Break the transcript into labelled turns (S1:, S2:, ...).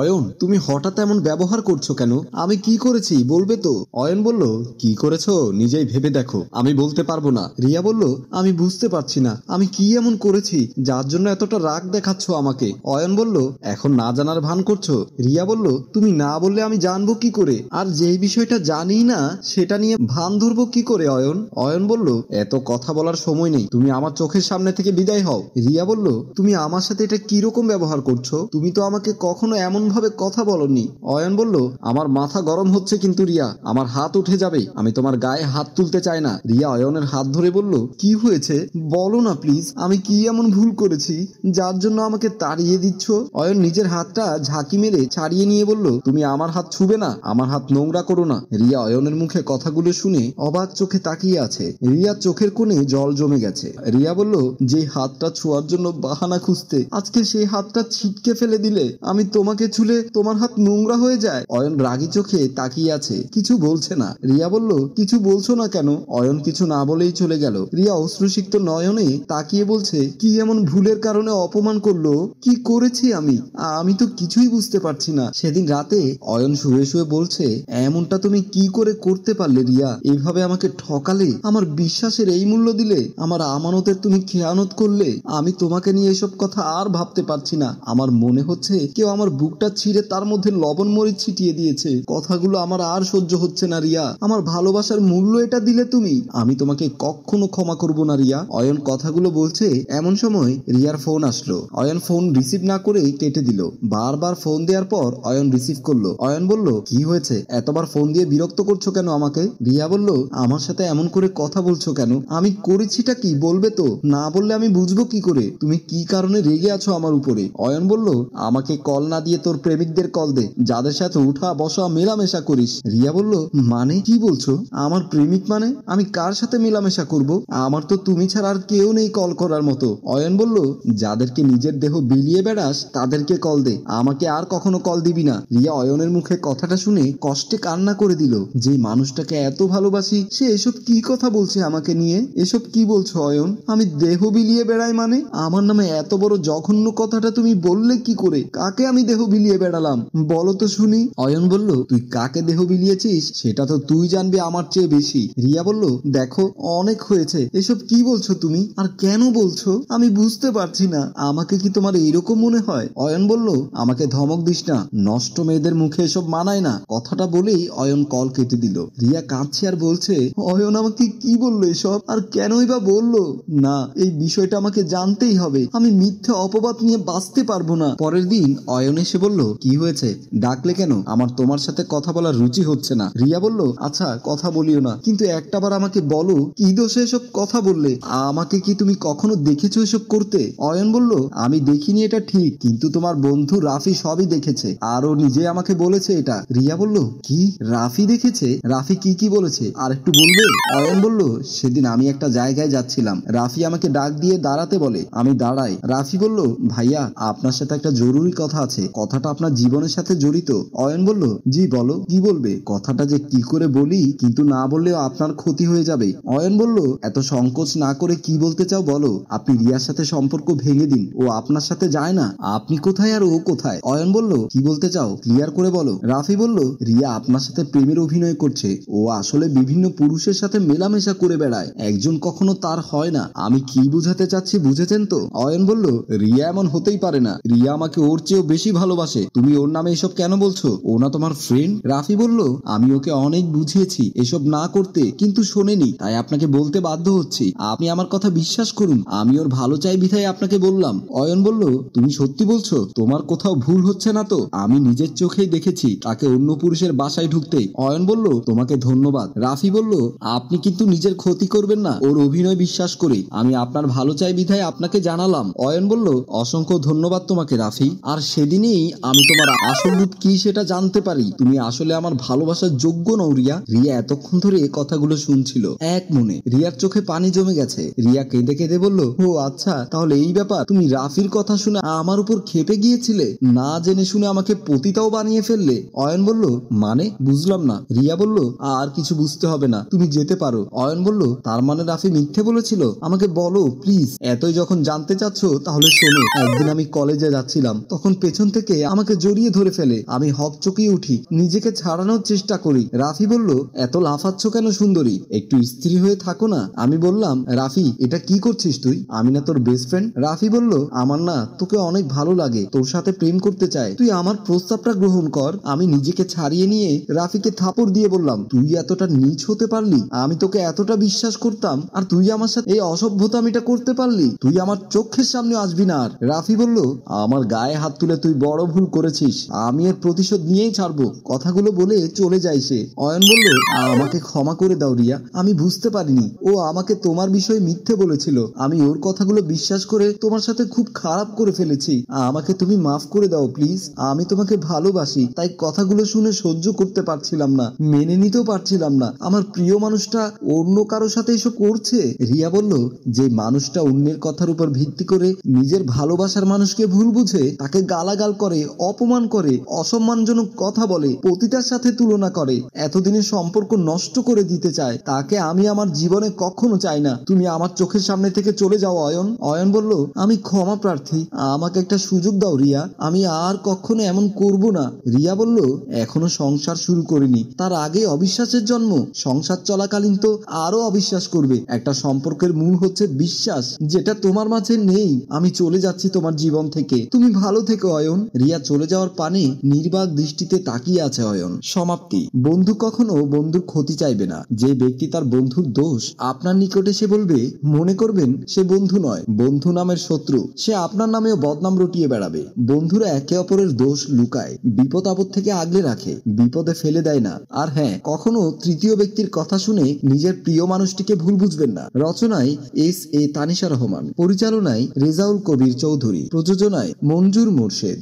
S1: অয়ন তুমি হঠাৎ এমন ব্যবহার করছো কেন আমি কি করেছি বলবে তো অয়ন বলল কি করেছো নিজেই ভেবে দেখো আমি বলতে পারবো না রিয়া বলল আমি বুঝতে পারছি না আমি কি এমন করেছি যার জন্য এতটা রাগ দেখাচ্ছ আমাকে অয়ন বলল এখন না জানার ভান করছো রিয়া বলল তুমি না বললে আমি জানবো কি করে আর যেই বিষয়টা জানি না সেটা নিয়ে ভান ধরবো কি করে অয়ন অয়ন বলল এত কথা বলার সময় নেই তুমি আমার চোখের সামনে থেকে বিদায় হও রিয়া বলল তুমি আমার সাথে এটা কিরকম ব্যবহার করছো তুমি তো আমাকে কখনো এমন ভাবে কথা বলনি অয়ন বলল আমার মাথা গরম হচ্ছে কিন্তু রিয়া আমার হাত উঠে যাবে আমি তোমার গায়ে হাত তুলতে চাই না রিয়া অয়নের হাত ধরে বলল কি হয়েছে বলো না প্লিজ আমি কি এমন ভুল করেছি যার জন্য আমাকে তাড়িয়ে দিচ্ছ অয়ন নিজের হাতটা ঝাঁকি মেরে ছাড়িয়ে নিয়ে বলল তুমি আমার হাত ছুবে না আমার হাত নোংরা করো না রিয়া অয়নের মুখে কথাগুলো শুনে অবাক চোখে তাকিয়ে আছে রিয়া চোখের কোণে জল জমে গেছে রিয়া বলল যে হাতটা ছোঁয়ার জন্য বাহানা খুঁজতে আজকে সেই হাতটা ছিটকে ফেলে দিলে আমি তোমাকে ঝুলে তোমার হাত নোংরা হয়ে যায় অয়ন রাগি চোখে তাকিয়ে আছে কিছু বলছে না রিয়া বলল কিছু বলছো না কেন অয়ন কিছু না বলেই চলে গেল রিয়া অশ্রুসিক্ত নয়নে তাকিয়ে বলছে কি এমন ভুলের কারণে অপমান করলো কি করেছি আমি আমি তো কিছুই বুঝতে পারছি না সেদিন রাতে অয়ন শুয়ে শুয়ে বলছে এমনটা তুমি কি করে করতে পারলে রিয়া এইভাবে আমাকে ঠকালে আমার বিশ্বাসের এই মূল্য দিলে আমার আমানতের তুমি খেয়ানত করলে আমি তোমাকে নিয়ে এসব কথা আর ভাবতে পারছি না আমার মনে হচ্ছে কেউ আমার বুক মুখটা ছিঁড়ে তার মধ্যে লবণ মরিচ ছিটিয়ে দিয়েছে কথাগুলো আমার আর সহ্য হচ্ছে না রিয়া আমার ভালোবাসার মূল্য এটা দিলে তুমি আমি তোমাকে কখনো ক্ষমা করব না রিয়া অয়ন কথাগুলো বলছে এমন সময় রিয়ার ফোন আসলো অয়ন ফোন রিসিভ না করে কেটে দিল বারবার ফোন দেওয়ার পর অয়ন রিসিভ করলো অয়ন বলল কি হয়েছে এতবার ফোন দিয়ে বিরক্ত করছো কেন আমাকে রিয়া বলল আমার সাথে এমন করে কথা বলছো কেন আমি করেছিটা কি বলবে তো না বললে আমি বুঝবো কি করে তুমি কি কারণে রেগে আছো আমার উপরে অয়ন বলল আমাকে কল না দিয়ে তো তোর প্রেমিকদের কল দে যাদের সাথে উঠা বসা মেলামেশা করিস রিয়া বলল মানে কি বলছো আমার প্রেমিক মানে আমি কার সাথে মেলামেশা করব আমার তো তুমি ছাড়া আর কেউ নেই কল করার মতো অয়ন বলল যাদেরকে নিজের দেহ বিলিয়ে বেড়াস তাদেরকে কল দে আমাকে আর কখনো কল দিবি না রিয়া অয়নের মুখে কথাটা শুনে কষ্টে কান্না করে দিল যে মানুষটাকে এত ভালোবাসি সে এসব কি কথা বলছে আমাকে নিয়ে এসব কি বলছো অয়ন আমি দেহ বিলিয়ে বেড়াই মানে আমার নামে এত বড় জঘন্য কথাটা তুমি বললে কি করে কাকে আমি দেহ বিলিয়ে বিলিয়ে বেড়ালাম বলো তো শুনি অয়ন বলল তুই কাকে দেহ বিলিয়েছিস সেটা তো তুই জানবি আমার চেয়ে বেশি রিয়া বলল দেখো অনেক হয়েছে এসব কি বলছো তুমি আর কেন বলছো আমি বুঝতে পারছি না আমাকে কি তোমার এইরকম মনে হয় অয়ন বলল আমাকে ধমক দিস না নষ্ট মেয়েদের মুখে এসব মানায় না কথাটা বলেই অয়ন কল কেটে দিল রিয়া কাঁদছে আর বলছে অয়ন আমাকে কি বললো এসব আর কেনই বা বললো না এই বিষয়টা আমাকে জানতেই হবে আমি মিথ্যা অপবাদ নিয়ে বাঁচতে পারবো না পরের দিন অয়ন এসে এসে বলল কি হয়েছে ডাকলে কেন আমার তোমার সাথে কথা বলার রুচি হচ্ছে না রিয়া বলল আচ্ছা কথা বলিও না কিন্তু একটা বার আমাকে বলো কি দোষে এসব কথা বললে আমাকে কি তুমি কখনো দেখেছো এসব করতে অয়ন বলল আমি দেখিনি এটা ঠিক কিন্তু তোমার বন্ধু রাফি সবই দেখেছে আর ও নিজে আমাকে বলেছে এটা রিয়া বলল কি রাফি দেখেছে রাফি কি কি বলেছে আর একটু বলবে অয়ন বলল সেদিন আমি একটা জায়গায় যাচ্ছিলাম রাফি আমাকে ডাক দিয়ে দাঁড়াতে বলে আমি দাঁড়াই রাফি বলল ভাইয়া আপনার সাথে একটা জরুরি কথা আছে কথাটা আপনার জীবনের সাথে জড়িত অয়ন বলল জি বলো কি বলবে কথাটা যে কি করে বলি কিন্তু না বললেও আপনার ক্ষতি হয়ে যাবে অয়ন বলল এত সংকোচ না করে কি বলতে চাও বলো আপনি রিয়ার সাথে সম্পর্ক ভেঙে দিন ও আপনার সাথে যায় না আপনি কোথায় আর ও কোথায় অয়ন বলল কি বলতে চাও ক্লিয়ার করে বলো রাফি বলল রিয়া আপনার সাথে প্রেমের অভিনয় করছে ও আসলে বিভিন্ন পুরুষের সাথে মেলামেশা করে বেড়ায় একজন কখনো তার হয় না আমি কি বুঝাতে চাচ্ছি বুঝেছেন তো অয়ন বলল রিয়া এমন হতেই পারে না রিয়া আমাকে ওর চেয়েও বেশি ভালো ভালোবাসে তুমি ওর নামে এসব কেন বলছো ও না তোমার ফ্রেন্ড রাফি বলল আমি ওকে অনেক বুঝিয়েছি এসব না করতে কিন্তু শোনেনি তাই আপনাকে বলতে বাধ্য হচ্ছি আপনি আমার কথা বিশ্বাস করুন আমি ওর ভালো চাই বিধায় আপনাকে বললাম অয়ন বলল তুমি সত্যি বলছো তোমার কোথাও ভুল হচ্ছে না তো আমি নিজের চোখেই দেখেছি তাকে অন্য পুরুষের বাসায় ঢুকতে অয়ন বলল তোমাকে ধন্যবাদ রাফি বলল আপনি কিন্তু নিজের ক্ষতি করবেন না ওর অভিনয় বিশ্বাস করে আমি আপনার ভালো চাই বিধায় আপনাকে জানালাম অয়ন বলল অসংখ্য ধন্যবাদ তোমাকে রাফি আর সেদিনই আমি তোমার আসল রূপ কি সেটা জানতে পারি তুমি আসলে আমার ভালোবাসার যোগ্য নও রিয়া রিয়া এতক্ষণ ধরে এই কথাগুলো শুনছিল এক মনে রিয়ার চোখে পানি জমে গেছে রিয়া কেঁদে কেঁদে বলল ও আচ্ছা তাহলে এই ব্যাপার তুমি রাফির কথা শুনে আমার উপর খেপে গিয়েছিলে না জেনে শুনে আমাকে পতিতাও বানিয়ে ফেললে অয়ন বলল মানে বুঝলাম না রিয়া বলল আর কিছু বুঝতে হবে না তুমি যেতে পারো অয়ন বলল তার মানে রাফি মিথ্যে বলেছিল আমাকে বলো প্লিজ এতই যখন জানতে চাচ্ছ তাহলে শোনো একদিন আমি কলেজে যাচ্ছিলাম তখন পেছন থেকে আমাকে জড়িয়ে ধরে ফেলে আমি হক চকি উঠি নিজেকে ছাড়ানোর চেষ্টা করি রাফি বলল এত লাফাচ্ছ কেন সুন্দরী একটু স্ত্রী হয়ে থাকো না আমি বললাম রাফি এটা কি করছিস তুই আমি না তোর বেস্ট ফ্রেন্ড রাফি বলল আমার না তোকে অনেক ভালো লাগে তোর সাথে প্রেম করতে চায় তুই আমার প্রস্তাবটা গ্রহণ কর আমি নিজেকে ছাড়িয়ে নিয়ে রাফিকে থাপড় দিয়ে বললাম তুই এতটা নিচ হতে পারলি আমি তোকে এতটা বিশ্বাস করতাম আর তুই আমার সাথে এই অসভ্যতা এটা করতে পারলি তুই আমার চোখের সামনে আসবি না আর রাফি বলল আমার গায়ে হাত তুলে তুই বড় ভুল করেছিস আমি এর প্রতিশোধ নিয়েই ছাড়বো কথাগুলো বলে চলে যায় সে অয়ন বলল আমাকে ক্ষমা করে দাও রিয়া আমি বুঝতে পারিনি ও আমাকে তোমার বিষয়ে মিথ্যে বলেছিল আমি ওর কথাগুলো বিশ্বাস করে তোমার সাথে খুব খারাপ করে ফেলেছি আমাকে তুমি মাফ করে দাও প্লিজ আমি তোমাকে ভালোবাসি তাই কথাগুলো শুনে সহ্য করতে পারছিলাম না মেনে নিতেও পারছিলাম না আমার প্রিয় মানুষটা অন্য কারো সাথে এসব করছে রিয়া বলল যে মানুষটা অন্যের কথার উপর ভিত্তি করে নিজের ভালোবাসার মানুষকে ভুল বুঝে তাকে গালাগাল করে করে অপমান করে অসম্মানজনক কথা বলে প্রতিটার সাথে তুলনা করে এতদিনের সম্পর্ক নষ্ট করে দিতে চায় তাকে আমি আমার জীবনে কখনো চাই না তুমি আমার চোখের সামনে থেকে চলে যাও অয়ন অয়ন বলল আমি ক্ষমা প্রার্থী আমাকে একটা সুযোগ দাও রিয়া আমি আর কখনো এমন করব না রিয়া বলল এখনো সংসার শুরু করিনি তার আগে অবিশ্বাসের জন্ম সংসার চলাকালীন তো আরো অবিশ্বাস করবে একটা সম্পর্কের মূল হচ্ছে বিশ্বাস যেটা তোমার মাঝে নেই আমি চলে যাচ্ছি তোমার জীবন থেকে তুমি ভালো থেকো অয়ন রিয়া রিয়া চলে যাওয়ার পানে নির্বাক দৃষ্টিতে তাকিয়ে আছে অয়ন সমাপ্তি বন্ধু কখনো বন্ধুর ক্ষতি চাইবে না যে ব্যক্তি তার বন্ধুর দোষ আপনার নিকটে সে বলবে মনে করবেন সে বন্ধু নয় বন্ধু নামের শত্রু সে আপনার নামেও বদনাম রটিয়ে বেড়াবে বন্ধুরা একে অপরের দোষ লুকায় বিপদ আপদ থেকে আগলে রাখে বিপদে ফেলে দেয় না আর হ্যাঁ কখনো তৃতীয় ব্যক্তির কথা শুনে নিজের প্রিয় মানুষটিকে ভুল বুঝবেন না রচনায় এস এ তানিশা রহমান পরিচালনায় রেজাউল কবির চৌধুরী প্রযোজনায় মঞ্জুর মোর্শেদ